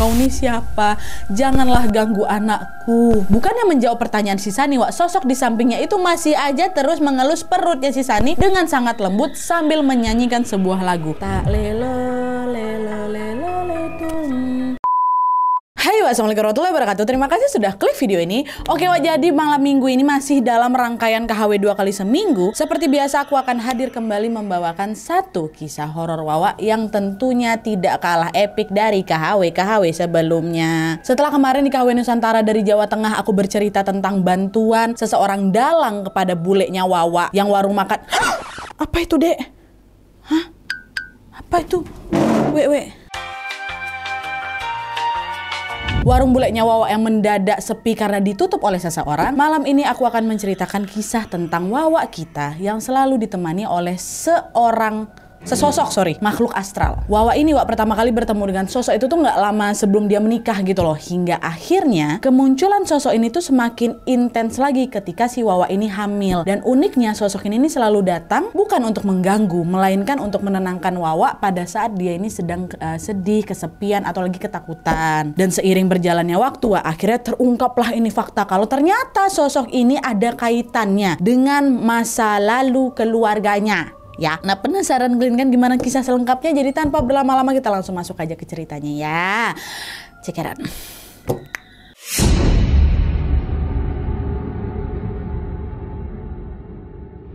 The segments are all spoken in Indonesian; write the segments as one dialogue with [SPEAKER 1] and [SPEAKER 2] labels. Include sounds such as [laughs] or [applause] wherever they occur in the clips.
[SPEAKER 1] kau ini siapa? Janganlah ganggu anakku. Bukannya menjawab pertanyaan si Sani, Wak, sosok di sampingnya itu masih aja terus mengelus perutnya si Sani dengan sangat lembut sambil menyanyikan sebuah lagu. Tak lelo, lelo, lelo. Hai, wassalamualaikum warahmatullahi wabarakatuh. Terima kasih sudah klik video ini. Oke, wah oh, jadi malam minggu ini masih dalam rangkaian KHW dua kali seminggu. Seperti biasa aku akan hadir kembali membawakan satu kisah horor Wawa yang tentunya tidak kalah epic dari KHW KHW sebelumnya. Setelah kemarin di KHW Nusantara dari Jawa Tengah aku bercerita tentang bantuan seseorang dalang kepada bulenya Wawa yang warung makan. [gasps] Hah? Apa itu, Dek? Hah? Apa itu? Wek, Warung bulatnya Wawa yang mendadak sepi karena ditutup oleh seseorang. Malam ini aku akan menceritakan kisah tentang Wawa kita yang selalu ditemani oleh seorang sesosok sorry makhluk astral Wawa ini Wak pertama kali bertemu dengan sosok itu tuh nggak lama sebelum dia menikah gitu loh hingga akhirnya kemunculan sosok ini tuh semakin intens lagi ketika si Wawa ini hamil dan uniknya sosok ini, selalu datang bukan untuk mengganggu melainkan untuk menenangkan Wawa pada saat dia ini sedang uh, sedih kesepian atau lagi ketakutan dan seiring berjalannya waktu Wak akhirnya terungkaplah ini fakta kalau ternyata sosok ini ada kaitannya dengan masa lalu keluarganya ya. Nah penasaran Glenn kan gimana kisah selengkapnya? Jadi tanpa berlama-lama kita langsung masuk aja ke ceritanya ya. Cekeran.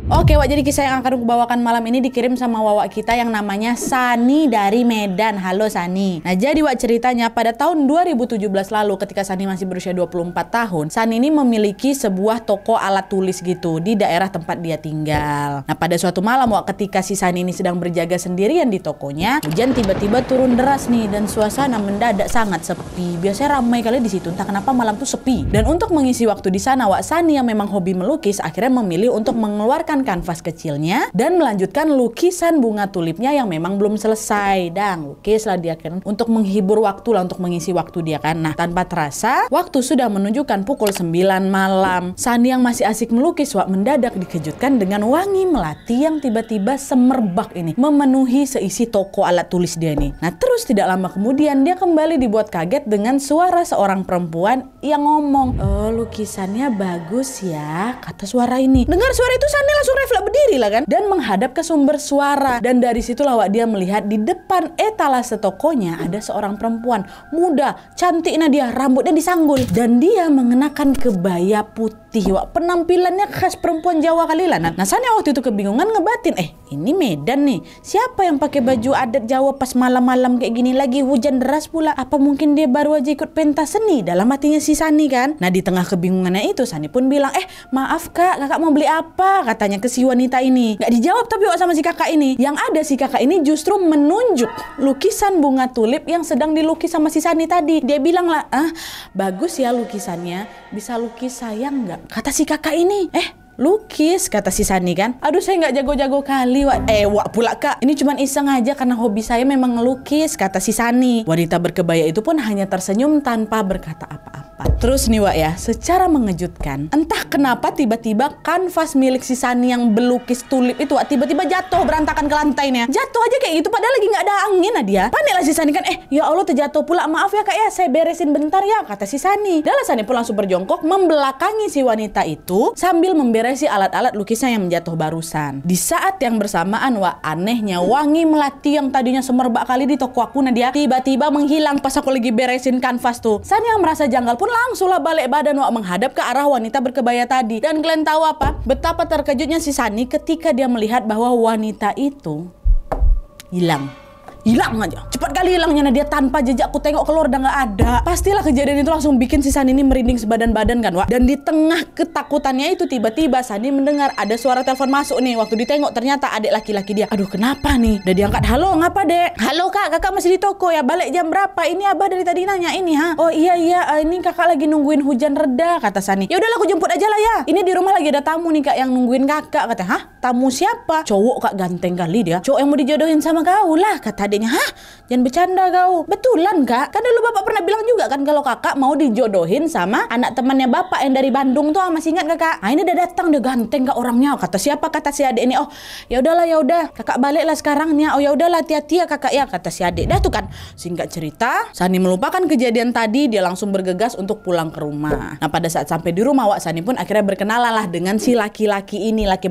[SPEAKER 1] Oke Wak, jadi kisah yang akan aku bawakan malam ini dikirim sama Wawa kita yang namanya Sani dari Medan. Halo Sani. Nah jadi Wak ceritanya pada tahun 2017 lalu ketika Sani masih berusia 24 tahun, Sani ini memiliki sebuah toko alat tulis gitu di daerah tempat dia tinggal. Nah pada suatu malam Wak ketika si Sani ini sedang berjaga sendirian di tokonya, hujan tiba-tiba turun deras nih dan suasana mendadak sangat sepi. Biasanya ramai kali di situ, entah kenapa malam tuh sepi. Dan untuk mengisi waktu di sana, Wak Sani yang memang hobi melukis akhirnya memilih untuk mengeluarkan menggunakan kanvas kecilnya dan melanjutkan lukisan bunga tulipnya yang memang belum selesai. Dan lukislah dia kan untuk menghibur waktu lah, untuk mengisi waktu dia kan. Nah, tanpa terasa, waktu sudah menunjukkan pukul 9 malam. Sandi yang masih asik melukis, Wak mendadak dikejutkan dengan wangi melati yang tiba-tiba semerbak ini, memenuhi seisi toko alat tulis dia ini. Nah, terus tidak lama kemudian dia kembali dibuat kaget dengan suara seorang perempuan yang ngomong, "Oh, lukisannya bagus ya," kata suara ini. Dengar suara itu Sandi langsung langsung refleks berdiri lah kan dan menghadap ke sumber suara dan dari situlah wak dia melihat di depan etalase tokonya ada seorang perempuan muda cantik nah dia rambutnya disanggul dan dia mengenakan kebaya putih wak penampilannya khas perempuan Jawa kali lah nah sana waktu itu kebingungan ngebatin eh ini Medan nih siapa yang pakai baju adat Jawa pas malam-malam kayak gini lagi hujan deras pula apa mungkin dia baru aja ikut pentas seni dalam hatinya si Sani kan nah di tengah kebingungannya itu Sani pun bilang eh maaf kak kakak mau beli apa katanya tanya ke si wanita ini. Gak dijawab tapi sama si kakak ini. Yang ada si kakak ini justru menunjuk lukisan bunga tulip yang sedang dilukis sama si Sani tadi. Dia bilang lah, ah bagus ya lukisannya, bisa lukis sayang gak? Kata si kakak ini, eh lukis kata si Sani kan aduh saya nggak jago-jago kali wak eh wak pula kak ini cuma iseng aja karena hobi saya memang ngelukis kata si Sani wanita berkebaya itu pun hanya tersenyum tanpa berkata apa-apa dapat. Terus nih Wak ya, secara mengejutkan, entah kenapa tiba-tiba kanvas milik si Sani yang belukis tulip itu tiba-tiba jatuh berantakan ke lantainya. Jatuh aja kayak gitu padahal lagi nggak ada angin nah dia. Paniklah si Sani kan, eh ya Allah terjatuh pula maaf ya kak ya saya beresin bentar ya kata si Sani. Dalam Sani pun langsung berjongkok membelakangi si wanita itu sambil memberesi alat-alat lukisnya yang menjatuh barusan. Di saat yang bersamaan Wak anehnya wangi melati yang tadinya semerbak kali di toko aku nah tiba-tiba menghilang pas aku lagi beresin kanvas tuh. Sani yang merasa janggal pun pun langsunglah balik badan Wak menghadap ke arah wanita berkebaya tadi. Dan Glenn tahu apa? Betapa terkejutnya si Sani ketika dia melihat bahwa wanita itu hilang. Hilang aja. Cepat kali hilangnya nih dia tanpa jejak aku tengok keluar udah gak ada. Pastilah kejadian itu langsung bikin si Sani ini merinding sebadan-badan kan Wak. Dan di tengah ketakutannya itu tiba-tiba Sani mendengar ada suara telepon masuk nih. Waktu ditengok ternyata adik laki-laki dia. Aduh kenapa nih? Udah diangkat. Halo ngapa dek? Halo kak kakak masih di toko ya balik jam berapa? Ini abah dari tadi nanya ini ha. Oh iya iya eh, ini kakak lagi nungguin hujan reda kata Sani. Ya udahlah aku jemput aja lah ya. Ini di rumah lagi ada tamu nih kak yang nungguin kakak kata hah tamu siapa? Cowok kak ganteng kali dia. Cowok yang mau dijodohin sama kau lah kata adiknya. Hah jangan bercanda kau. Betulan kak, kan dulu bapak pernah bilang juga kan kalau kakak mau dijodohin sama anak temannya bapak yang dari Bandung tuh masih ingat kak Nah ini udah datang udah ganteng kak orangnya. Kata siapa kata si adik ini? Oh ya udahlah ya udah kakak baliklah sekarang nih. Oh ya udahlah hati-hati ya kakak ya kata si adik. Dah tuh kan singkat cerita Sani melupakan kejadian tadi dia langsung bergegas untuk pulang ke rumah. Nah pada saat sampai di rumah Wak Sani pun akhirnya berkenalan lah dengan si laki-laki ini laki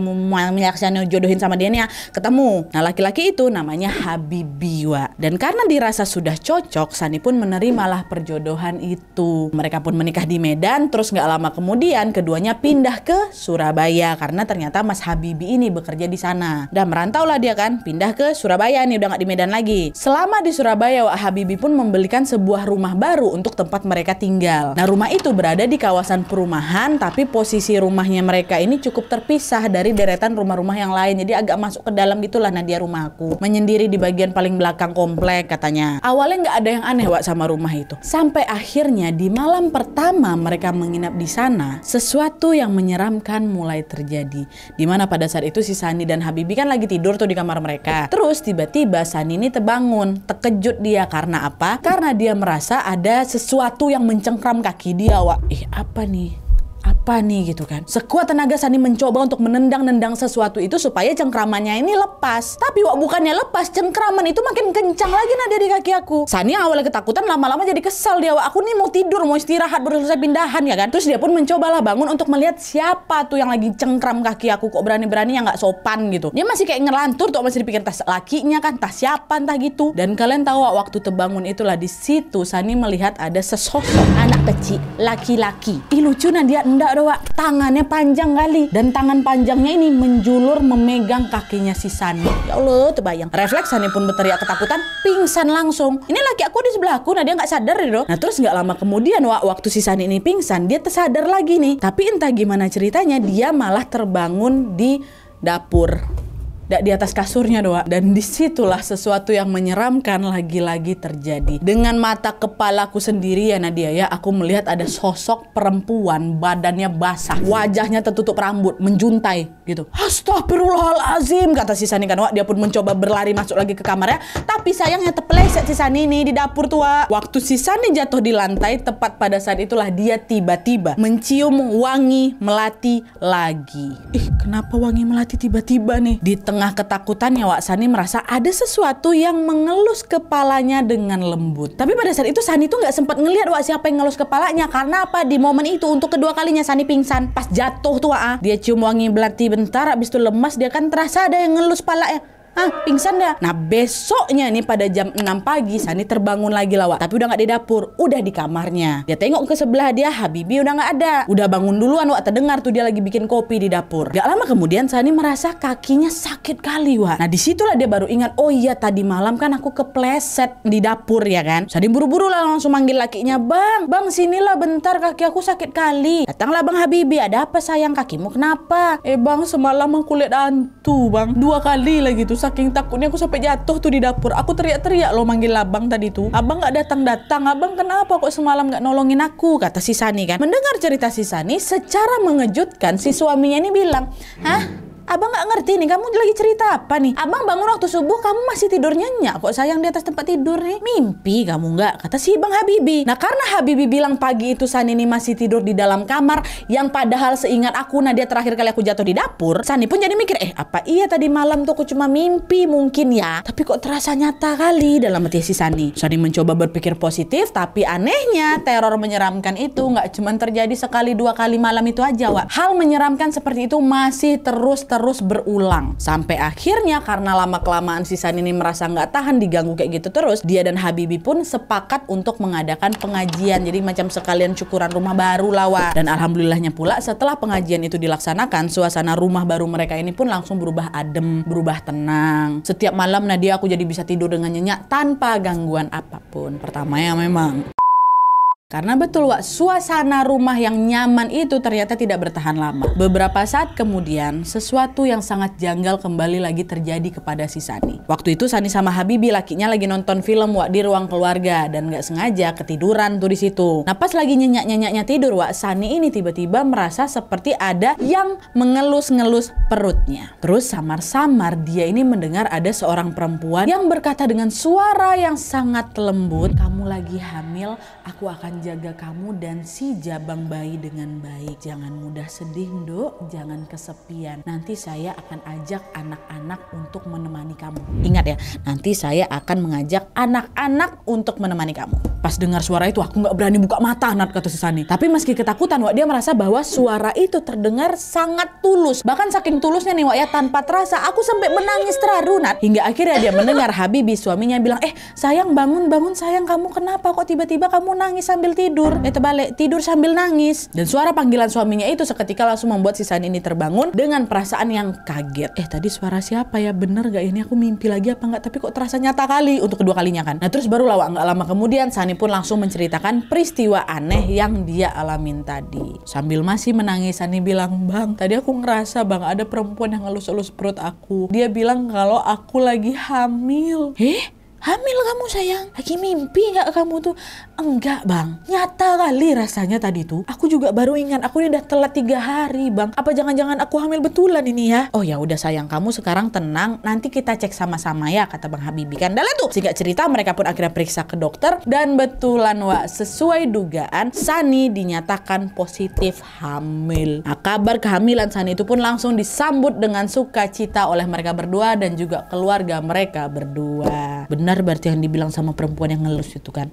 [SPEAKER 1] yang jodohin sama dia nih ya ketemu. Nah laki-laki itu namanya Habibi Wak dan karena dirasa sudah cocok, Sani pun menerimalah perjodohan itu. Mereka pun menikah di Medan, terus nggak lama kemudian keduanya pindah ke Surabaya karena ternyata Mas Habibi ini bekerja di sana. Dan merantau lah dia kan, pindah ke Surabaya nih udah nggak di Medan lagi. Selama di Surabaya, Wak Habibi pun membelikan sebuah rumah baru untuk tempat mereka tinggal. Nah rumah itu berada di kawasan perumahan, tapi posisi rumahnya mereka ini cukup terpisah dari deretan rumah-rumah yang lain. Jadi agak masuk ke dalam gitulah Nadia rumahku. Menyendiri di bagian paling belakang komplek jelek katanya. Awalnya nggak ada yang aneh Wak sama rumah itu. Sampai akhirnya di malam pertama mereka menginap di sana, sesuatu yang menyeramkan mulai terjadi. Dimana pada saat itu si Sani dan Habibi kan lagi tidur tuh di kamar mereka. Terus tiba-tiba Sani ini terbangun, terkejut dia karena apa? Karena dia merasa ada sesuatu yang mencengkram kaki dia Wak. Ih apa nih? apa nih gitu kan. Sekuat tenaga Sani mencoba untuk menendang-nendang sesuatu itu supaya cengkramannya ini lepas. Tapi wak bukannya lepas, cengkraman itu makin kencang lagi nada di kaki aku. Sani awalnya ketakutan lama-lama jadi kesal dia wak. Aku nih mau tidur, mau istirahat, baru selesai pindahan ya kan. Terus dia pun mencobalah bangun untuk melihat siapa tuh yang lagi cengkram kaki aku kok berani-berani yang nggak sopan gitu. Dia masih kayak ngelantur tuh masih dipikir tas lakinya kan, tas siapa entah gitu. Dan kalian tahu wak, waktu terbangun itulah di situ Sani melihat ada sesosok anak kecil laki-laki. Ih lucu dia enggak ada Wak, tangannya panjang kali dan tangan panjangnya ini menjulur memegang kakinya si Sani. Ya Allah, terbayang. Refleks Sani pun berteriak ketakutan, pingsan langsung. Ini laki aku di sebelah aku, nah dia nggak sadar deh Nah terus nggak lama kemudian Wak, waktu si Sani ini pingsan, dia tersadar lagi nih. Tapi entah gimana ceritanya, dia malah terbangun di dapur di atas kasurnya doa dan disitulah sesuatu yang menyeramkan lagi-lagi terjadi dengan mata kepalaku sendiri ya Nadia ya aku melihat ada sosok perempuan badannya basah wajahnya tertutup rambut menjuntai gitu. Astagfirullahalazim kata si Sani kan. Wak, dia pun mencoba berlari masuk lagi ke kamarnya, tapi sayangnya terpeleset si Sani ini di dapur tua. Waktu si Sani jatuh di lantai tepat pada saat itulah dia tiba-tiba mencium wangi melati lagi. Ih, kenapa wangi melati tiba-tiba nih? Di tengah ketakutannya Wak Sani merasa ada sesuatu yang mengelus kepalanya dengan lembut. Tapi pada saat itu Sani tuh nggak sempat ngelihat Wak siapa yang ngelus kepalanya karena apa? Di momen itu untuk kedua kalinya Sani pingsan pas jatuh tua ah Dia cium wangi melati bentar abis itu lemas dia kan terasa ada yang ngelus palanya ah pingsan dah. Ya? Nah besoknya nih pada jam 6 pagi Sani terbangun lagi lawak. Tapi udah nggak di dapur, udah di kamarnya. Dia tengok ke sebelah dia, Habibi udah nggak ada. Udah bangun duluan Wak terdengar tuh dia lagi bikin kopi di dapur. Gak lama kemudian Sani merasa kakinya sakit kali Wak. Nah disitulah dia baru ingat, oh iya tadi malam kan aku kepleset di dapur ya kan. Sani buru-buru lah langsung manggil lakinya, bang, bang sinilah bentar kaki aku sakit kali. Datanglah bang Habibi, ada apa sayang kakimu kenapa? Eh bang semalam aku lihat hantu bang, dua kali lagi tuh saking takutnya aku sampai jatuh tuh di dapur aku teriak-teriak loh manggil abang tadi tuh abang nggak datang-datang abang kenapa kok semalam nggak nolongin aku kata si Sani kan mendengar cerita si Sani secara mengejutkan si suaminya ini bilang hah Abang nggak ngerti nih, kamu lagi cerita apa nih? Abang bangun waktu subuh, kamu masih tidur nyenyak kok sayang di atas tempat tidur nih. Mimpi kamu nggak? Kata si Bang Habibi. Nah karena Habibi bilang pagi itu Sani ini masih tidur di dalam kamar, yang padahal seingat aku Nadia terakhir kali aku jatuh di dapur, Sani pun jadi mikir, eh apa iya tadi malam tuh aku cuma mimpi mungkin ya? Tapi kok terasa nyata kali dalam hati si Sani. Sani mencoba berpikir positif, tapi anehnya teror menyeramkan itu nggak cuma terjadi sekali dua kali malam itu aja, Wak. Hal menyeramkan seperti itu masih terus ter terus berulang sampai akhirnya karena lama kelamaan si San ini merasa nggak tahan diganggu kayak gitu terus dia dan Habibi pun sepakat untuk mengadakan pengajian jadi macam sekalian cukuran rumah baru lawa dan alhamdulillahnya pula setelah pengajian itu dilaksanakan suasana rumah baru mereka ini pun langsung berubah adem berubah tenang setiap malam Nadia aku jadi bisa tidur dengan nyenyak tanpa gangguan apapun pertama ya memang karena betul Wak, suasana rumah yang nyaman itu ternyata tidak bertahan lama. Beberapa saat kemudian, sesuatu yang sangat janggal kembali lagi terjadi kepada si Sani. Waktu itu Sani sama Habibi lakinya lagi nonton film Wak di ruang keluarga dan gak sengaja ketiduran tuh di situ. Nah pas lagi nyenyak-nyenyaknya tidur Wak, Sani ini tiba-tiba merasa seperti ada yang mengelus-ngelus perutnya. Terus samar-samar dia ini mendengar ada seorang perempuan yang berkata dengan suara yang sangat lembut, kamu lagi hamil, aku akan jaga kamu dan si jabang bayi dengan baik. Jangan mudah sedih, Nduk. Jangan kesepian. Nanti saya akan ajak anak-anak untuk menemani kamu. Ingat ya, nanti saya akan mengajak anak-anak untuk menemani kamu. Pas dengar suara itu aku nggak berani buka mata, Nat kata Susani. Tapi meski ketakutan, Wak, dia merasa bahwa suara itu terdengar sangat tulus. Bahkan saking tulusnya nih, Wak, ya tanpa terasa aku sampai menangis terharu, Nat. Hingga akhirnya dia mendengar Habibi suaminya bilang, "Eh, sayang bangun, bangun sayang, kamu kenapa kok tiba-tiba kamu nangis sambil sambil tidur, eh terbalik, tidur sambil nangis. Dan suara panggilan suaminya itu seketika langsung membuat si Sani ini terbangun dengan perasaan yang kaget. Eh tadi suara siapa ya? Bener gak ini aku mimpi lagi apa enggak? Tapi kok terasa nyata kali untuk kedua kalinya kan? Nah terus baru lawak nggak lama kemudian Sani pun langsung menceritakan peristiwa aneh yang dia alamin tadi. Sambil masih menangis Sani bilang, Bang tadi aku ngerasa bang ada perempuan yang ngelus-elus perut aku. Dia bilang kalau aku lagi hamil. Eh? hamil kamu sayang lagi mimpi nggak kamu tuh enggak bang nyata kali rasanya tadi tuh aku juga baru ingat aku ini udah telat tiga hari bang apa jangan-jangan aku hamil betulan ini ya oh ya udah sayang kamu sekarang tenang nanti kita cek sama-sama ya kata bang Habibie kan dalam tuh singkat cerita mereka pun akhirnya periksa ke dokter dan betulan wa sesuai dugaan Sani dinyatakan positif hamil nah, kabar kehamilan Sani itu pun langsung disambut dengan sukacita oleh mereka berdua dan juga keluarga mereka berdua benar benar berarti yang dibilang sama perempuan yang ngelus itu kan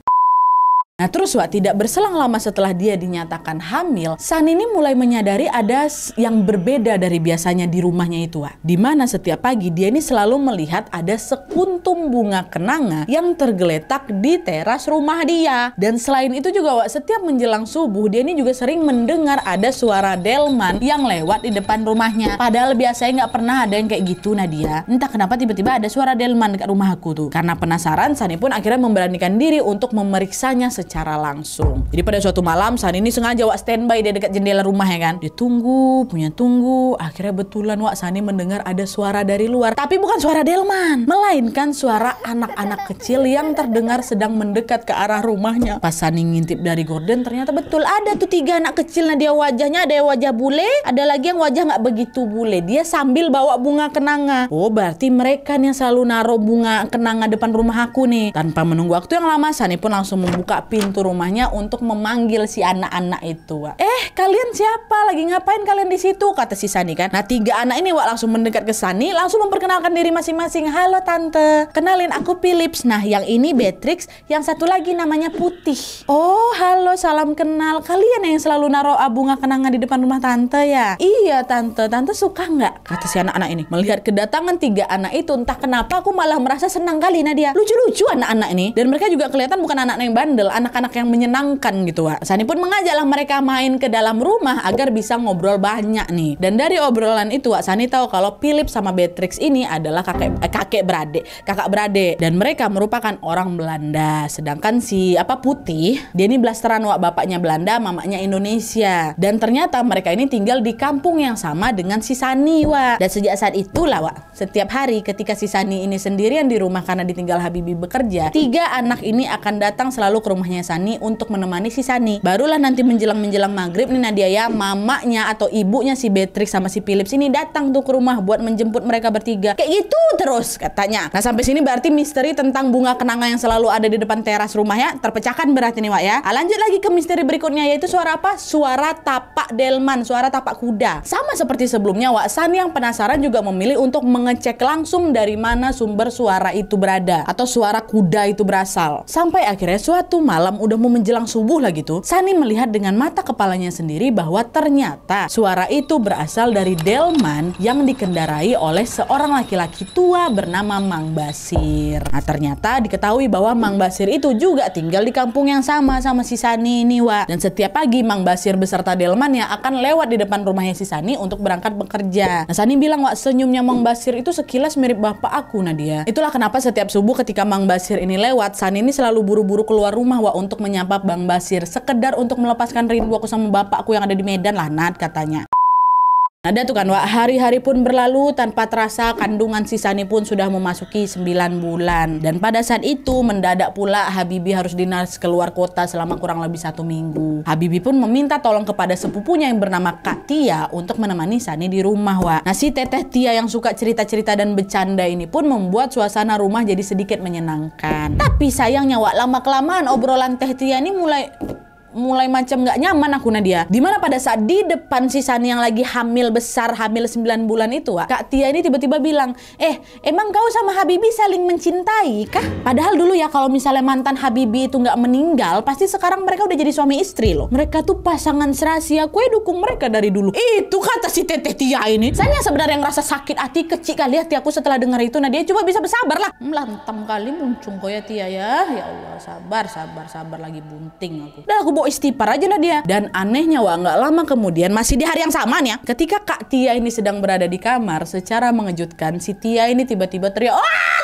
[SPEAKER 1] Nah terus Wak, tidak berselang lama setelah dia dinyatakan hamil, San ini mulai menyadari ada yang berbeda dari biasanya di rumahnya itu Wak. Dimana setiap pagi dia ini selalu melihat ada sekuntum bunga kenanga yang tergeletak di teras rumah dia. Dan selain itu juga Wak, setiap menjelang subuh dia ini juga sering mendengar ada suara delman yang lewat di depan rumahnya. Padahal biasanya nggak pernah ada yang kayak gitu Nadia. Entah kenapa tiba-tiba ada suara delman dekat rumah aku tuh. Karena penasaran, Sani pun akhirnya memberanikan diri untuk memeriksanya secara secara langsung. Jadi pada suatu malam San ini sengaja Wak standby di dekat jendela rumah ya kan. Dia tunggu, punya tunggu. Akhirnya betulan Wak Sani mendengar ada suara dari luar. Tapi bukan suara Delman. Melainkan suara anak-anak kecil yang terdengar sedang mendekat ke arah rumahnya. Pas Sani ngintip dari gorden ternyata betul ada tuh tiga anak kecil. Nah dia wajahnya ada yang wajah bule. Ada lagi yang wajah nggak begitu bule. Dia sambil bawa bunga kenanga. Oh berarti mereka nih yang selalu naruh bunga kenanga depan rumah aku nih. Tanpa menunggu waktu yang lama Sani pun langsung membuka pintu rumahnya untuk memanggil si anak-anak itu. Wak. Eh, kalian siapa? Lagi ngapain kalian di situ? Kata si Sani kan. Nah, tiga anak ini Wak langsung mendekat ke Sani, langsung memperkenalkan diri masing-masing. Halo Tante, kenalin aku Philips. Nah, yang ini Beatrix, yang satu lagi namanya Putih. Oh, halo, salam kenal. Kalian yang selalu naruh ah, bunga kenangan di depan rumah Tante ya? Iya, Tante. Tante suka nggak? Kata si anak-anak ini. Melihat kedatangan tiga anak itu, entah kenapa aku malah merasa senang kali Nadia. Lucu-lucu anak-anak ini. Dan mereka juga kelihatan bukan anak-anak yang bandel, anak-anak yang menyenangkan gitu Wak. Sani pun mengajaklah mereka main ke dalam rumah agar bisa ngobrol banyak nih. Dan dari obrolan itu Wak Sani tahu kalau Philip sama Beatrix ini adalah kakek eh, kakek beradik, kakak beradik dan mereka merupakan orang Belanda. Sedangkan si apa putih, dia ini blasteran Wak bapaknya Belanda, mamanya Indonesia. Dan ternyata mereka ini tinggal di kampung yang sama dengan si Sani Wak. Dan sejak saat itulah Wak, setiap hari ketika si Sani ini sendirian di rumah karena ditinggal Habibie bekerja, tiga anak ini akan datang selalu ke rumah mamahnya Sani untuk menemani si Sani. Barulah nanti menjelang-menjelang maghrib nih Nadia ya, mamanya atau ibunya si Beatrix sama si Philips ini datang tuh ke rumah buat menjemput mereka bertiga. Kayak gitu terus katanya. Nah sampai sini berarti misteri tentang bunga kenanga yang selalu ada di depan teras rumah ya, terpecahkan berarti nih Wak ya. Nah, lanjut lagi ke misteri berikutnya yaitu suara apa? Suara tapak delman, suara tapak kuda. Sama seperti sebelumnya Wak, Sani yang penasaran juga memilih untuk mengecek langsung dari mana sumber suara itu berada atau suara kuda itu berasal. Sampai akhirnya suatu malam malam udah mau menjelang subuh lagi tuh, Sani melihat dengan mata kepalanya sendiri bahwa ternyata suara itu berasal dari delman yang dikendarai oleh seorang laki-laki tua bernama Mang Basir. Nah ternyata diketahui bahwa Mang Basir itu juga tinggal di kampung yang sama sama si Sani ini wa. Dan setiap pagi Mang Basir beserta Delman ya akan lewat di depan rumahnya si Sani untuk berangkat bekerja. Nah Sani bilang Wak senyumnya Mang Basir itu sekilas mirip bapak aku Nadia. Itulah kenapa setiap subuh ketika Mang Basir ini lewat, Sani ini selalu buru-buru keluar rumah wa untuk menyapa Bang Basir sekedar untuk melepaskan rindu aku sama bapakku yang ada di Medan lah Nat katanya ada tuh kan, Wak, hari-hari pun berlalu tanpa terasa kandungan Sisani pun sudah memasuki 9 bulan. Dan pada saat itu mendadak pula Habibi harus dinas keluar kota selama kurang lebih satu minggu. Habibi pun meminta tolong kepada sepupunya yang bernama Kak Tia untuk menemani Sani di rumah, Wak. Nah si teteh Tia yang suka cerita-cerita dan bercanda ini pun membuat suasana rumah jadi sedikit menyenangkan. Tapi sayangnya Wak, lama-kelamaan obrolan teh Tia ini mulai mulai macam nggak nyaman aku Nadia. Dimana pada saat di depan si Sani yang lagi hamil besar, hamil 9 bulan itu, Wak, Kak Tia ini tiba-tiba bilang, eh emang kau sama Habibi saling mencintai kah? Padahal dulu ya kalau misalnya mantan Habibi itu nggak meninggal, pasti sekarang mereka udah jadi suami istri loh. Mereka tuh pasangan serasi, aku ya dukung mereka dari dulu. Itu kata si Teteh Tia ini. Saya sebenarnya yang rasa sakit hati kecil kali hati aku setelah dengar itu. Nadia coba bisa bersabar lah. Melantem kali muncung kok ya Tia ya. Ya Allah sabar, sabar, sabar lagi bunting aku. Dan aku kok istighfar aja lah dia. Dan anehnya wah nggak lama kemudian masih di hari yang sama nih ya. Ketika Kak Tia ini sedang berada di kamar, secara mengejutkan si Tia ini tiba-tiba teriak, "Wah!"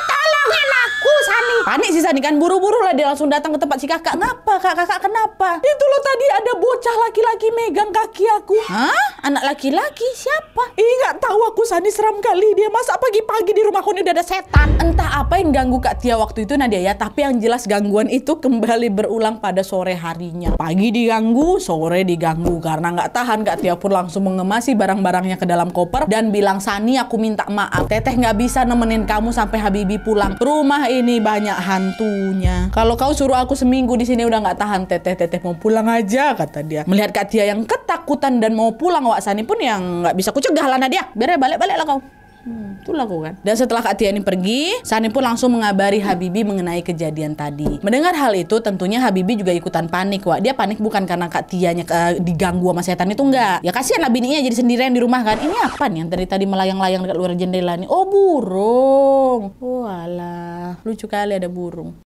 [SPEAKER 1] panik. Panik sih Sani kan buru-buru lah dia langsung datang ke tempat si kakak. kenapa kak kakak kenapa? Itu loh tadi ada bocah laki-laki megang kaki aku. Hah? Anak laki-laki siapa? Ih nggak tahu aku Sani seram kali dia masa pagi-pagi di rumahku ini udah ada setan. Entah apa yang ganggu Kak Tia waktu itu Nadia ya. Tapi yang jelas gangguan itu kembali berulang pada sore harinya. Pagi diganggu, sore diganggu karena nggak tahan Kak Tia pun langsung mengemasi barang-barangnya ke dalam koper dan bilang Sani aku minta maaf. Teteh nggak bisa nemenin kamu sampai Habibi pulang. Rumah ini banyak hantunya. Kalau kau suruh aku seminggu di sini udah nggak tahan teteh teteh mau pulang aja kata dia. Melihat Katia yang ketakutan dan mau pulang Wak Sani pun yang nggak bisa kucegah lah dia. Biar balik-balik lah kau. Hmm, itu lakukan. Dan setelah Kak Tiani pergi, Sani pun langsung mengabari Habibi mengenai kejadian tadi. Mendengar hal itu, tentunya Habibi juga ikutan panik, Wak. Dia panik bukan karena Kak Tianya uh, diganggu sama setan itu enggak. Ya kasihan lah bininya jadi sendirian di rumah kan. Ini apa nih yang tadi tadi melayang-layang dekat luar jendela nih? Oh, burung. Walah, lucu kali ada burung.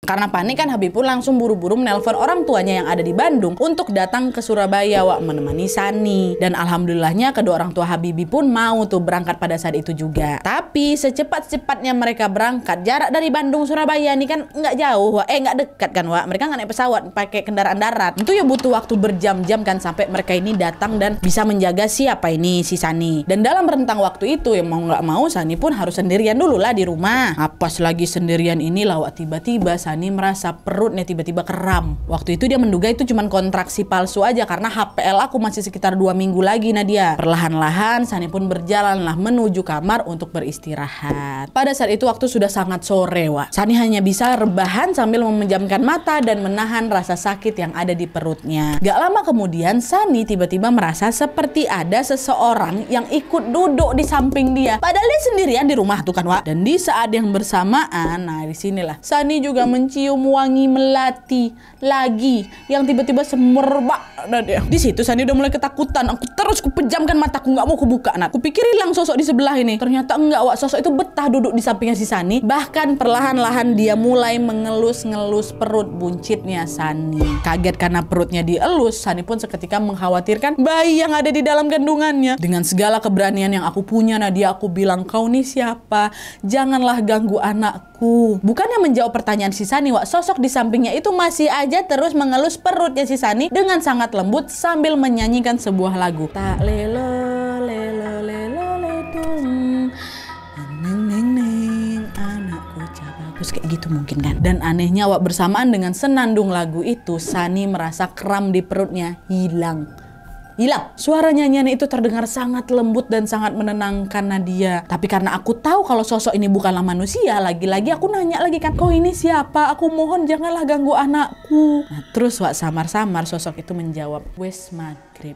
[SPEAKER 1] Karena panik kan Habib pun langsung buru-buru menelpon orang tuanya yang ada di Bandung untuk datang ke Surabaya wak menemani Sani. Dan alhamdulillahnya kedua orang tua Habibi pun mau tuh berangkat pada saat itu juga. Tapi secepat-cepatnya mereka berangkat, jarak dari Bandung Surabaya ini kan nggak jauh, wak. eh nggak dekat kan wak. Mereka nggak naik pesawat, pakai kendaraan darat. Itu ya butuh waktu berjam-jam kan sampai mereka ini datang dan bisa menjaga siapa ini si Sani. Dan dalam rentang waktu itu ya mau nggak mau Sani pun harus sendirian dulu lah di rumah. Apas nah, lagi sendirian ini lawak tiba-tiba Sani merasa perutnya tiba-tiba keram. Waktu itu dia menduga itu cuma kontraksi palsu aja karena HPL aku masih sekitar dua minggu lagi Nadia. Perlahan-lahan Sani pun berjalanlah menuju kamar untuk beristirahat. Pada saat itu waktu sudah sangat sore, Wak. Sani hanya bisa rebahan sambil memejamkan mata dan menahan rasa sakit yang ada di perutnya. Gak lama kemudian Sani tiba-tiba merasa seperti ada seseorang yang ikut duduk di samping dia. Padahal dia sendirian di rumah tuh kan, Wak. Dan di saat yang bersamaan, nah disinilah Sani juga mencium wangi melati lagi yang tiba-tiba semerbak dia. Ya. Di situ Sani udah mulai ketakutan. Aku terus kupejamkan mataku nggak mau kubuka. Nah, pikir hilang sosok di sebelah ini. Ternyata enggak, Wak. Sosok itu betah duduk di sampingnya si Sani. Bahkan perlahan-lahan dia mulai mengelus-ngelus perut buncitnya Sani. Kaget karena perutnya dielus, Sani pun seketika mengkhawatirkan bayi yang ada di dalam kandungannya. Dengan segala keberanian yang aku punya, Nadia, aku bilang, kau nih siapa? Janganlah ganggu anak aku. Bukannya menjawab pertanyaan si Sani, Wak, sosok di sampingnya itu masih aja terus mengelus perutnya si Sani dengan sangat lembut sambil menyanyikan sebuah lagu. Tak lelo, lelo, lelo, lelo, neng, neng, neng, anakku cabangkus kayak gitu mungkin kan. Dan anehnya Wak bersamaan dengan senandung lagu itu, Sani merasa kram di perutnya hilang hilang. Suara nyanyian itu terdengar sangat lembut dan sangat menenangkan Nadia. Tapi karena aku tahu kalau sosok ini bukanlah manusia, lagi-lagi aku nanya lagi kan, kau ini siapa? Aku mohon janganlah ganggu anakku. Nah, terus Wak samar-samar sosok itu menjawab, wes maghrib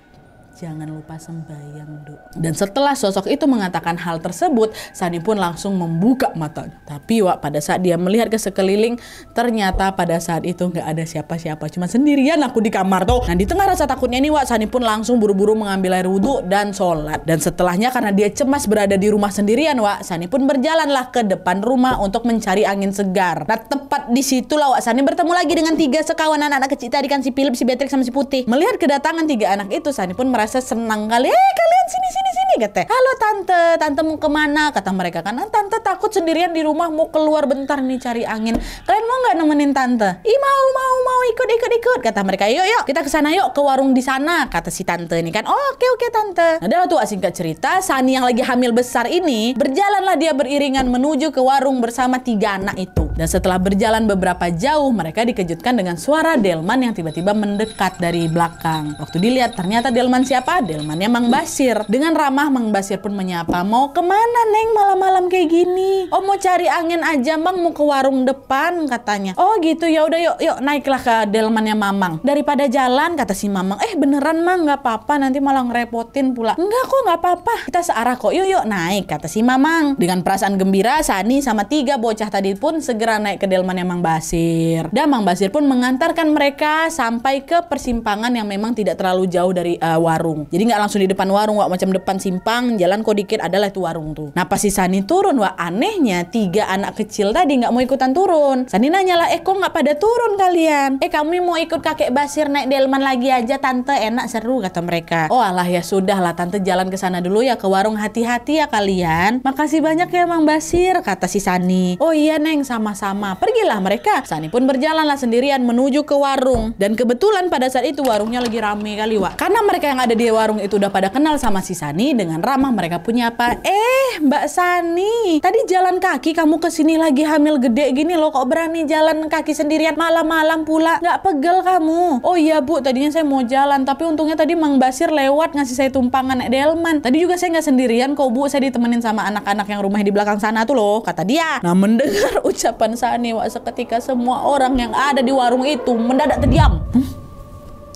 [SPEAKER 1] jangan lupa sembahyang dok. Dan setelah sosok itu mengatakan hal tersebut, Sani pun langsung membuka matanya. Tapi Wak pada saat dia melihat ke sekeliling, ternyata pada saat itu nggak ada siapa-siapa, cuma sendirian aku di kamar tuh. Nah di tengah rasa takutnya ini Wak, Sani pun langsung buru-buru mengambil air wudhu dan sholat. Dan setelahnya karena dia cemas berada di rumah sendirian Wak, Sani pun berjalanlah ke depan rumah untuk mencari angin segar. Nah tepat di situ lah Wak Sani bertemu lagi dengan tiga sekawan anak-anak kecil tadi kan si Philip, si Beatrix, sama si Putih. Melihat kedatangan tiga anak itu, Sani pun merasa merasa senang kali. Eh kalian sini sini sini kata. Halo tante, tante mau kemana? Kata mereka karena Tante takut sendirian di rumah mau keluar bentar nih cari angin. Kalian mau nggak nemenin tante? Ih mau mau mau ikut ikut ikut kata mereka. Yuk yuk kita ke sana yuk ke warung di sana kata si tante ini kan. Oh, oke oke tante. Nah, adalah tuh singkat cerita Sani yang lagi hamil besar ini berjalanlah dia beriringan menuju ke warung bersama tiga anak itu. Dan setelah berjalan beberapa jauh, mereka dikejutkan dengan suara Delman yang tiba-tiba mendekat dari belakang. Waktu dilihat, ternyata Delman si siapa? Delmannya Mang Basir. Dengan ramah Mang Basir pun menyapa, mau kemana Neng malam-malam kayak gini? Oh mau cari angin aja Mang mau ke warung depan katanya. Oh gitu ya udah yuk yuk naiklah ke delmannya Mamang. Daripada jalan kata si Mamang, eh beneran Mang nggak apa-apa nanti malah ngerepotin pula. Enggak kok nggak apa-apa, kita searah kok yuk yuk naik kata si Mamang. Dengan perasaan gembira Sani sama tiga bocah tadi pun segera naik ke delmannya Mang Basir. Dan Mang Basir pun mengantarkan mereka sampai ke persimpangan yang memang tidak terlalu jauh dari uh, warung warung jadi nggak langsung di depan warung wak macam depan simpang jalan kok dikit adalah itu warung tuh nah pas si Sani turun wah anehnya tiga anak kecil tadi nggak mau ikutan turun Sani nanya lah eh kok nggak pada turun kalian eh kami mau ikut kakek Basir naik delman lagi aja tante enak seru kata mereka oh alah ya sudah lah tante jalan ke sana dulu ya ke warung hati-hati ya kalian makasih banyak ya Mang Basir kata si Sani oh iya Neng sama-sama pergilah mereka Sani pun berjalanlah sendirian menuju ke warung dan kebetulan pada saat itu warungnya lagi rame kali wak karena mereka yang ada ada di warung itu udah pada kenal sama si Sani dengan ramah mereka punya apa? Eh, Mbak Sani, tadi jalan kaki kamu kesini lagi hamil gede gini loh kok berani jalan kaki sendirian malam-malam pula nggak pegel kamu? Oh iya Bu, tadinya saya mau jalan tapi untungnya tadi Mang Basir lewat ngasih saya tumpangan Delman. Tadi juga saya nggak sendirian kok Bu, saya ditemenin sama anak-anak yang rumah di belakang sana tuh loh kata dia. Nah mendengar [laughs] ucapan Sani, wak seketika semua orang yang ada di warung itu mendadak terdiam. Hmm?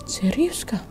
[SPEAKER 1] Serius kah?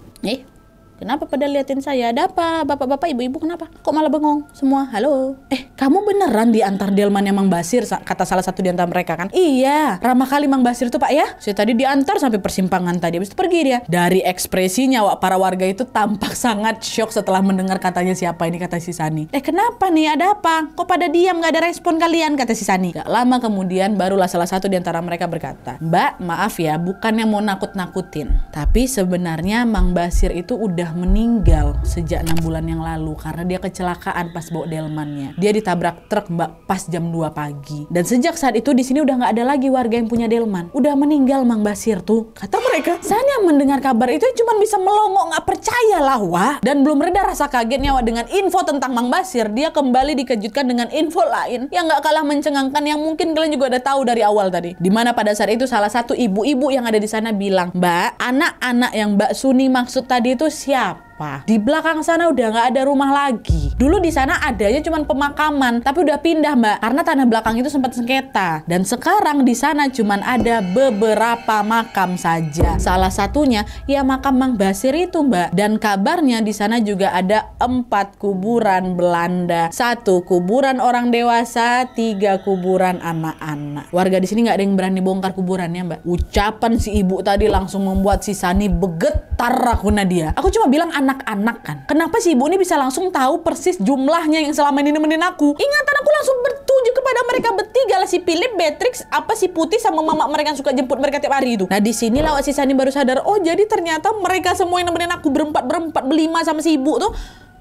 [SPEAKER 1] Kenapa pada liatin saya? Ada apa? Bapak-bapak, ibu-ibu kenapa? Kok malah bengong semua? Halo? Eh, kamu beneran diantar Delman yang Mang Basir? Kata salah satu diantar mereka kan? Iya, ramah kali Mang Basir tuh Pak ya. Saya tadi diantar sampai persimpangan tadi, habis itu pergi dia. Dari ekspresinya wak, para warga itu tampak [laughs] sangat shock setelah mendengar katanya siapa ini kata si Sani. Eh, kenapa nih? Ada apa? Kok pada diam gak ada respon kalian? Kata si Sani. Gak lama kemudian barulah salah satu diantara mereka berkata, Mbak, maaf ya, bukan yang mau nakut-nakutin. Tapi sebenarnya Mang Basir itu udah sudah meninggal sejak enam bulan yang lalu karena dia kecelakaan pas bawa delmannya. Dia ditabrak truk mbak pas jam 2 pagi. Dan sejak saat itu di sini udah nggak ada lagi warga yang punya delman. Udah meninggal Mang Basir tuh. Kata mereka, saya yang mendengar kabar itu cuma bisa melongo nggak percaya lah wah Dan belum reda rasa kagetnya wah dengan info tentang Mang Basir. Dia kembali dikejutkan dengan info lain yang nggak kalah mencengangkan yang mungkin kalian juga udah tahu dari awal tadi. Dimana pada saat itu salah satu ibu-ibu yang ada di sana bilang, Mbak, anak-anak yang Mbak Suni maksud tadi itu siapa? siap apa. Di belakang sana udah nggak ada rumah lagi. Dulu di sana adanya cuma pemakaman, tapi udah pindah mbak karena tanah belakang itu sempat sengketa. Dan sekarang di sana cuma ada beberapa makam saja. Salah satunya ya makam Mang Basir itu mbak. Dan kabarnya di sana juga ada empat kuburan Belanda, satu kuburan orang dewasa, tiga kuburan anak-anak. Warga di sini nggak ada yang berani bongkar kuburannya mbak. Ucapan si ibu tadi langsung membuat si Sani begetar aku Nadia. Aku cuma bilang anak anak-anak kan. Kenapa sih ibu ini bisa langsung tahu persis jumlahnya yang selama ini nemenin aku? Ingatan aku langsung bertuju kepada mereka bertiga lah si Philip, Beatrix, apa si Putih sama mama mereka yang suka jemput mereka tiap hari itu. Nah di sini lah si Sani baru sadar, oh jadi ternyata mereka semua yang nemenin aku berempat berempat berlima sama si ibu tuh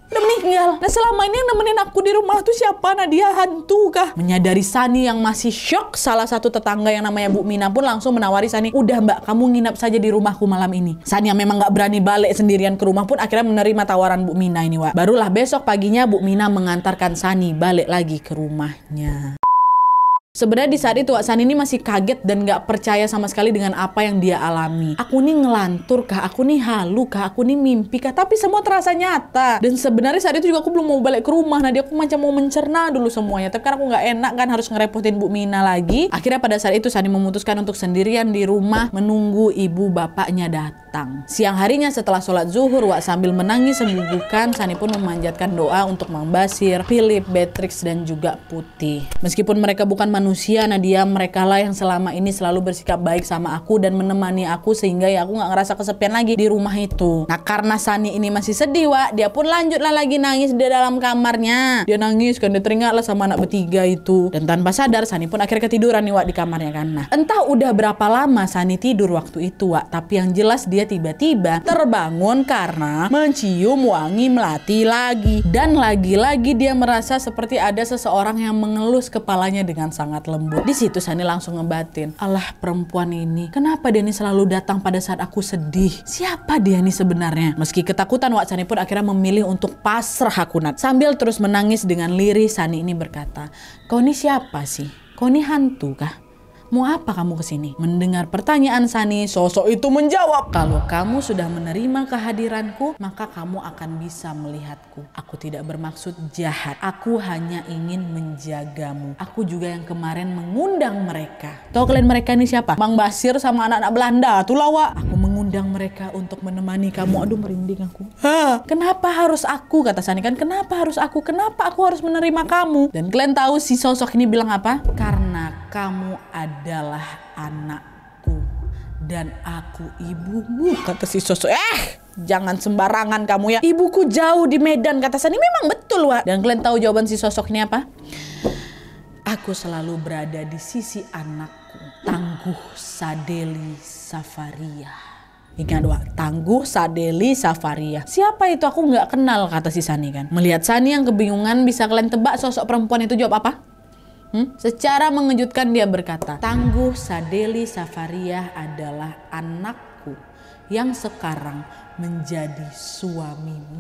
[SPEAKER 1] udah meninggal. Nah selama ini yang nemenin aku di rumah tuh siapa? Nadia hantu kah? Menyadari Sani yang masih shock, salah satu tetangga yang namanya Bu Mina pun langsung menawari Sani, udah mbak kamu nginap saja di rumahku malam ini. Sani yang memang gak berani balik sendirian ke rumah pun akhirnya menerima tawaran Bu Mina ini Wak. Barulah besok paginya Bu Mina mengantarkan Sani balik lagi ke rumahnya. Sebenarnya di saat itu San ini masih kaget dan nggak percaya sama sekali dengan apa yang dia alami. Aku nih ngelantur kah? Aku nih halu kah? Aku nih mimpi kah? Tapi semua terasa nyata. Dan sebenarnya saat itu juga aku belum mau balik ke rumah. Nah dia aku macam mau mencerna dulu semuanya. Tapi karena aku nggak enak kan harus ngerepotin Bu Mina lagi. Akhirnya pada saat itu Sani memutuskan untuk sendirian di rumah menunggu ibu bapaknya datang. Siang harinya setelah sholat zuhur, Wak sambil menangis sembuhkan, Sani pun memanjatkan doa untuk Mang Basir, Philip, Beatrix, dan juga Putih. Meskipun mereka bukan manusia manusia Nadia mereka lah yang selama ini selalu bersikap baik sama aku dan menemani aku sehingga ya aku nggak ngerasa kesepian lagi di rumah itu nah karena Sani ini masih sedih wa dia pun lanjutlah lagi nangis di dalam kamarnya dia nangis kan dia teringat lah sama anak bertiga itu dan tanpa sadar Sani pun akhirnya ketiduran nih wa di kamarnya kan nah entah udah berapa lama Sani tidur waktu itu wa tapi yang jelas dia tiba-tiba terbangun karena mencium wangi melati lagi dan lagi-lagi dia merasa seperti ada seseorang yang mengelus kepalanya dengan sangat sangat lembut. Di situ Sani langsung ngebatin, Allah perempuan ini, kenapa dia ini selalu datang pada saat aku sedih? Siapa dia ini sebenarnya? Meski ketakutan Wak Sani pun akhirnya memilih untuk pasrah Hakunat. Sambil terus menangis dengan lirih, Sani ini berkata, kau ini siapa sih? Kau ini hantu kah? Mau apa kamu kesini? Mendengar pertanyaan Sani, sosok itu menjawab, Kalau kamu sudah menerima kehadiranku, maka kamu akan bisa melihatku. Aku tidak bermaksud jahat. Aku hanya ingin menjagamu. Aku juga yang kemarin mengundang mereka. Tahu kalian mereka ini siapa? Mang Basir sama anak-anak Belanda, tuh lawa. Aku mengundang mereka untuk menemani kamu. Aduh merinding aku. Hah? Kenapa harus aku? Kata Sani kan, kenapa harus aku? Kenapa aku harus menerima kamu? Dan kalian tahu si sosok ini bilang apa? Karena kamu ada adalah anakku dan aku ibumu kata si sosok eh jangan sembarangan kamu ya ibuku jauh di Medan kata Sani memang betul wa dan kalian tahu jawaban si sosok ini apa aku selalu berada di sisi anakku tangguh Sadeli Safaria Ingat dua, tangguh Sadeli Safaria. Siapa itu aku nggak kenal kata si Sani kan. Melihat Sani yang kebingungan bisa kalian tebak sosok perempuan itu jawab apa? Hmm? Secara mengejutkan dia berkata, Tangguh Sadeli Safariah adalah anakku yang sekarang menjadi suamimu.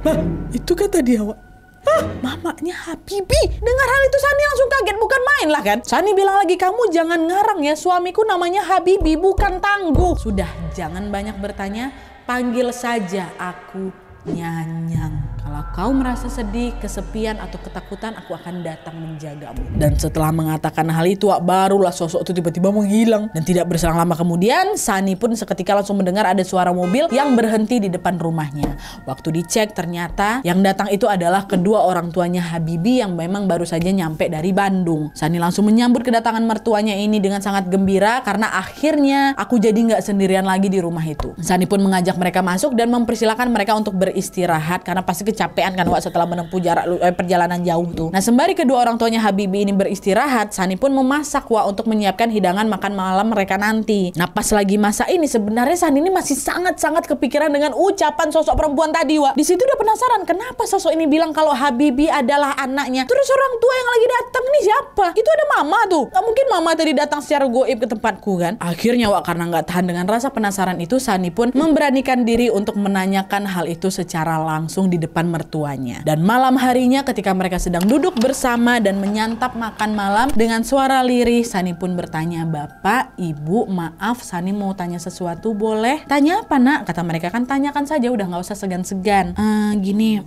[SPEAKER 1] Ma, itu kata dia, Wak. Hah? Mamanya Habibi. Dengar hal itu Sani langsung kaget, bukan main lah kan? Sani bilang lagi, kamu jangan ngarang ya, suamiku namanya Habibi, bukan Tangguh. Sudah, jangan banyak bertanya, panggil saja aku Nyanyang. Kalau kau merasa sedih, kesepian, atau ketakutan, aku akan datang menjagamu. Dan setelah mengatakan hal itu, barulah sosok itu tiba-tiba menghilang. Dan tidak berselang lama kemudian, Sani pun seketika langsung mendengar ada suara mobil yang berhenti di depan rumahnya. Waktu dicek, ternyata yang datang itu adalah kedua orang tuanya Habibi yang memang baru saja nyampe dari Bandung. Sani langsung menyambut kedatangan mertuanya ini dengan sangat gembira karena akhirnya aku jadi nggak sendirian lagi di rumah itu. Sani pun mengajak mereka masuk dan mempersilahkan mereka untuk beristirahat karena pasti kecap kecapean kan Wak setelah menempuh jarak eh, perjalanan jauh tuh. Nah sembari kedua orang tuanya Habibi ini beristirahat, Sani pun memasak Wak untuk menyiapkan hidangan makan malam mereka nanti. Nah pas lagi masa ini sebenarnya Sani ini masih sangat-sangat kepikiran dengan ucapan sosok perempuan tadi Wak. Di situ udah penasaran kenapa sosok ini bilang kalau Habibi adalah anaknya. Terus orang tua yang lagi datang nih siapa? Itu ada mama tuh. Gak mungkin mama tadi datang secara goib ke tempatku kan? Akhirnya Wak karena nggak tahan dengan rasa penasaran itu Sani pun memberanikan diri untuk menanyakan hal itu secara langsung di depan mereka mertuanya. Dan malam harinya ketika mereka sedang duduk bersama dan menyantap makan malam dengan suara lirih Sani pun bertanya, "Bapak, Ibu, maaf Sani mau tanya sesuatu boleh?" "Tanya apa, Nak?" kata mereka. "Kan tanyakan saja udah nggak usah segan-segan." Ehm, gini,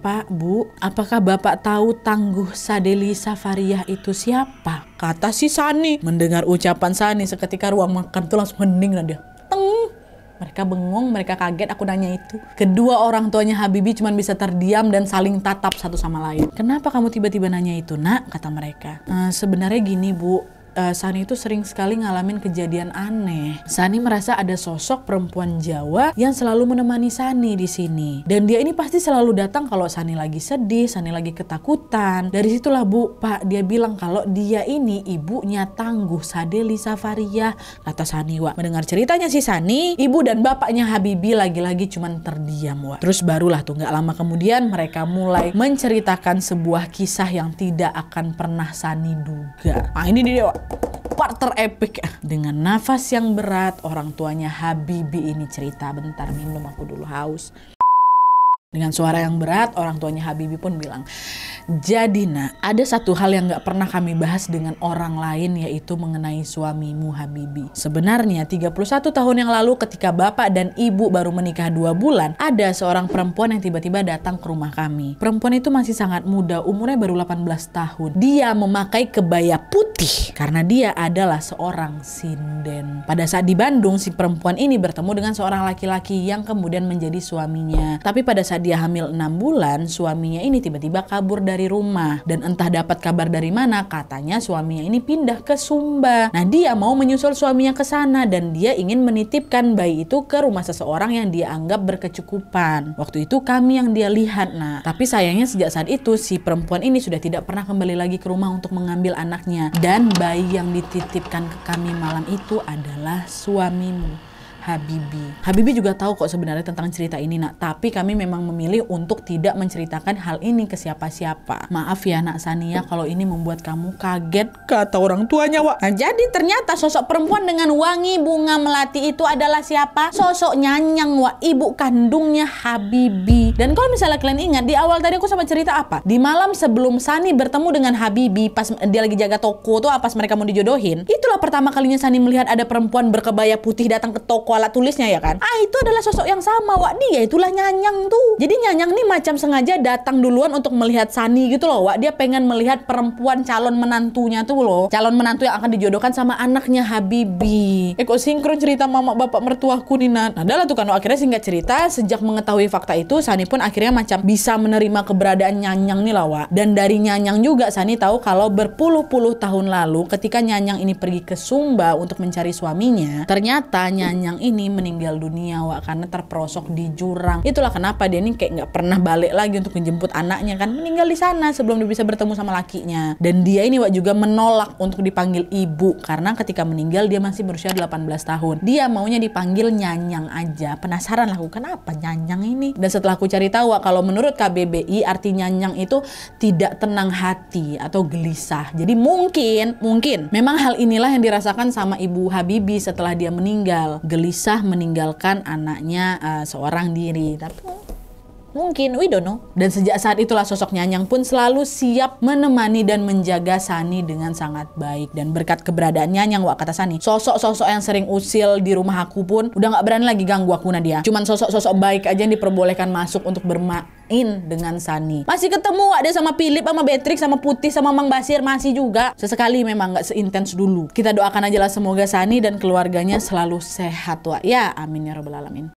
[SPEAKER 1] Pak, Bu, apakah Bapak tahu tangguh Sadelisa Safariah itu siapa? Kata si Sani. Mendengar ucapan Sani seketika ruang makan itu langsung hening dan dia, mereka bengong, mereka kaget aku nanya itu. Kedua orang tuanya Habibie cuma bisa terdiam dan saling tatap satu sama lain. Kenapa kamu tiba-tiba nanya itu, nak? Kata mereka. E, sebenarnya gini, Bu uh, eh, Sani itu sering sekali ngalamin kejadian aneh. Sani merasa ada sosok perempuan Jawa yang selalu menemani Sani di sini. Dan dia ini pasti selalu datang kalau Sani lagi sedih, Sani lagi ketakutan. Dari situlah Bu, Pak, dia bilang kalau dia ini ibunya tangguh Sadeli Safaria, kata Sani, Wak. Mendengar ceritanya si Sani, ibu dan bapaknya Habibi lagi-lagi cuman terdiam, Wak. Terus barulah tuh nggak lama kemudian mereka mulai menceritakan sebuah kisah yang tidak akan pernah Sani duga. Ah ini dia, Wak. Quarter epic dengan nafas yang berat orang tuanya Habibi ini cerita bentar minum aku dulu haus dengan suara yang berat, orang tuanya Habibi pun bilang, Jadi nak, ada satu hal yang gak pernah kami bahas dengan orang lain yaitu mengenai suamimu Habibi. Sebenarnya 31 tahun yang lalu ketika bapak dan ibu baru menikah dua bulan, ada seorang perempuan yang tiba-tiba datang ke rumah kami. Perempuan itu masih sangat muda, umurnya baru 18 tahun. Dia memakai kebaya putih karena dia adalah seorang sinden. Pada saat di Bandung, si perempuan ini bertemu dengan seorang laki-laki yang kemudian menjadi suaminya. Tapi pada saat dia hamil 6 bulan, suaminya ini tiba-tiba kabur dari rumah. Dan entah dapat kabar dari mana, katanya suaminya ini pindah ke Sumba. Nah dia mau menyusul suaminya ke sana dan dia ingin menitipkan bayi itu ke rumah seseorang yang dia anggap berkecukupan. Waktu itu kami yang dia lihat, nah. Tapi sayangnya sejak saat itu, si perempuan ini sudah tidak pernah kembali lagi ke rumah untuk mengambil anaknya. Dan bayi yang dititipkan ke kami malam itu adalah suamimu. Habibi. Habibi juga tahu kok sebenarnya tentang cerita ini nak, tapi kami memang memilih untuk tidak menceritakan hal ini ke siapa-siapa. Maaf ya nak Sania kalau ini membuat kamu kaget kata orang tuanya Wak. Nah, jadi ternyata sosok perempuan dengan wangi bunga melati itu adalah siapa? Sosok Nyanyang Wak, ibu kandungnya Habibi. Dan kalau misalnya kalian ingat di awal tadi aku sama cerita apa? Di malam sebelum Sani bertemu dengan Habibi pas dia lagi jaga toko tuh apa mereka mau dijodohin. Itulah pertama kalinya Sani melihat ada perempuan berkebaya putih datang ke toko alat tulisnya ya kan ah itu adalah sosok yang sama wak dia ya. itulah Nyanyang tuh jadi Nyanyang nih macam sengaja datang duluan untuk melihat Sani gitu loh wak dia pengen melihat perempuan calon menantunya tuh loh calon menantu yang akan dijodohkan sama anaknya Habibi eh kok sinkron cerita mama bapak mertuaku nah, adalah tuh kan akhirnya singkat cerita sejak mengetahui fakta itu Sani pun akhirnya macam bisa menerima keberadaan Nyanyang nih lah wak dan dari Nyanyang juga Sani tahu kalau berpuluh-puluh tahun lalu ketika Nyanyang ini pergi ke Sumba untuk mencari suaminya ternyata Nyanyang ini meninggal dunia wa karena terperosok di jurang. Itulah kenapa dia ini kayak nggak pernah balik lagi untuk menjemput anaknya kan meninggal di sana sebelum dia bisa bertemu sama lakinya. Dan dia ini wa juga menolak untuk dipanggil ibu karena ketika meninggal dia masih berusia 18 tahun. Dia maunya dipanggil nyanyang aja. Penasaran lah aku apa nyanyang ini. Dan setelah aku cari tahu Wak kalau menurut KBBI arti nyanyang itu tidak tenang hati atau gelisah. Jadi mungkin mungkin memang hal inilah yang dirasakan sama ibu Habibi setelah dia meninggal. Gelisah gelisah meninggalkan anaknya uh, seorang diri tapi Mungkin, we don't know. Dan sejak saat itulah sosok Nyanyang pun selalu siap menemani dan menjaga Sani dengan sangat baik. Dan berkat keberadaan Nyanyang, wak kata Sani, sosok-sosok yang sering usil di rumah aku pun udah nggak berani lagi ganggu aku Nadia. Cuman sosok-sosok baik aja yang diperbolehkan masuk untuk bermain dengan Sani. Masih ketemu ada sama Philip, sama Beatrix, sama Putih, sama Mang Basir, masih juga. Sesekali memang nggak seintens dulu. Kita doakan aja lah semoga Sani dan keluarganya selalu sehat wak. Ya, amin ya robbal alamin.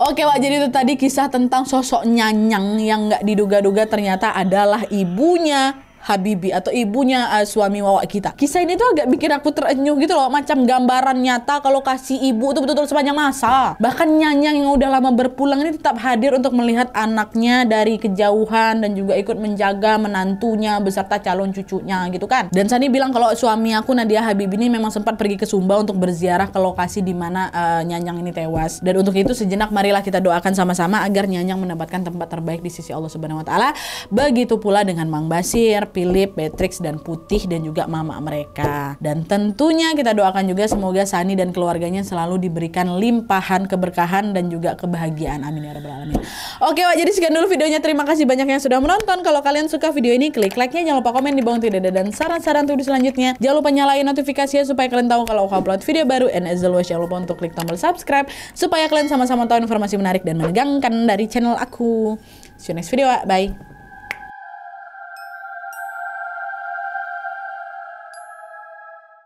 [SPEAKER 1] Oke pak. jadi itu tadi kisah tentang sosok nyanyang yang nggak diduga-duga ternyata adalah ibunya Habibi atau ibunya uh, suami wawak kita. Kisah ini tuh agak bikin aku terenyuh gitu loh, macam gambaran nyata kalau kasih ibu itu betul-betul sepanjang masa. Bahkan Nyanyang yang udah lama berpulang ini tetap hadir untuk melihat anaknya dari kejauhan dan juga ikut menjaga menantunya beserta calon cucunya gitu kan. Dan Sani bilang kalau suami aku Nadia Habibi ini memang sempat pergi ke Sumba untuk berziarah ke lokasi di mana uh, Nyanyang ini tewas. Dan untuk itu sejenak marilah kita doakan sama-sama agar Nyanyang mendapatkan tempat terbaik di sisi Allah Subhanahu wa taala. Begitu pula dengan Mang Basir, Philip, Beatrix, dan Putih dan juga mama mereka. Dan tentunya kita doakan juga semoga Sani dan keluarganya selalu diberikan limpahan keberkahan dan juga kebahagiaan. Amin ya rabbal alamin. Oke, wah, jadi sekian dulu videonya. Terima kasih banyak yang sudah menonton. Kalau kalian suka video ini, klik like-nya, jangan lupa komen di bawah tidak ada dan saran-saran untuk selanjutnya. Jangan lupa nyalain notifikasinya supaya kalian tahu kalau aku upload video baru. And as always, jangan lupa untuk klik tombol subscribe supaya kalian sama-sama tahu informasi menarik dan menegangkan dari channel aku. See you next video. Bye.